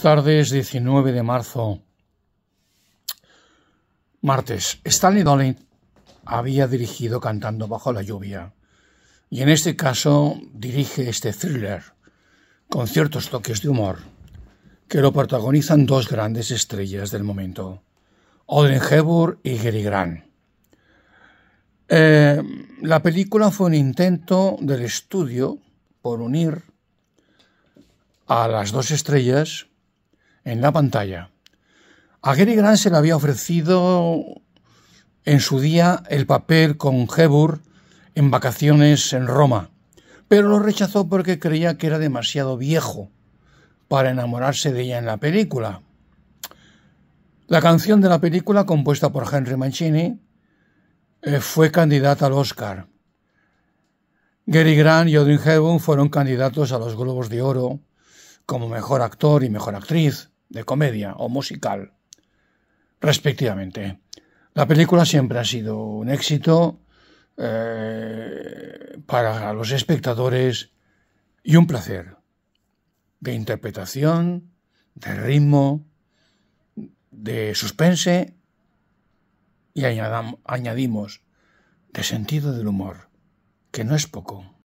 tardes, 19 de marzo, martes. Stanley Dolan había dirigido Cantando bajo la lluvia y en este caso dirige este thriller con ciertos toques de humor que lo protagonizan dos grandes estrellas del momento, Audrey Hepburn y Gary Grant. Eh, la película fue un intento del estudio por unir a las dos estrellas en la pantalla. A Gary Grant se le había ofrecido en su día el papel con Hebur en vacaciones en Roma, pero lo rechazó porque creía que era demasiado viejo para enamorarse de ella en la película. La canción de la película, compuesta por Henry Mancini, eh, fue candidata al Oscar. Gary Grant y Audrey Hepburn fueron candidatos a los Globos de Oro como mejor actor y mejor actriz de comedia o musical, respectivamente. La película siempre ha sido un éxito eh, para los espectadores y un placer de interpretación, de ritmo, de suspense y añadimos de sentido del humor, que no es poco.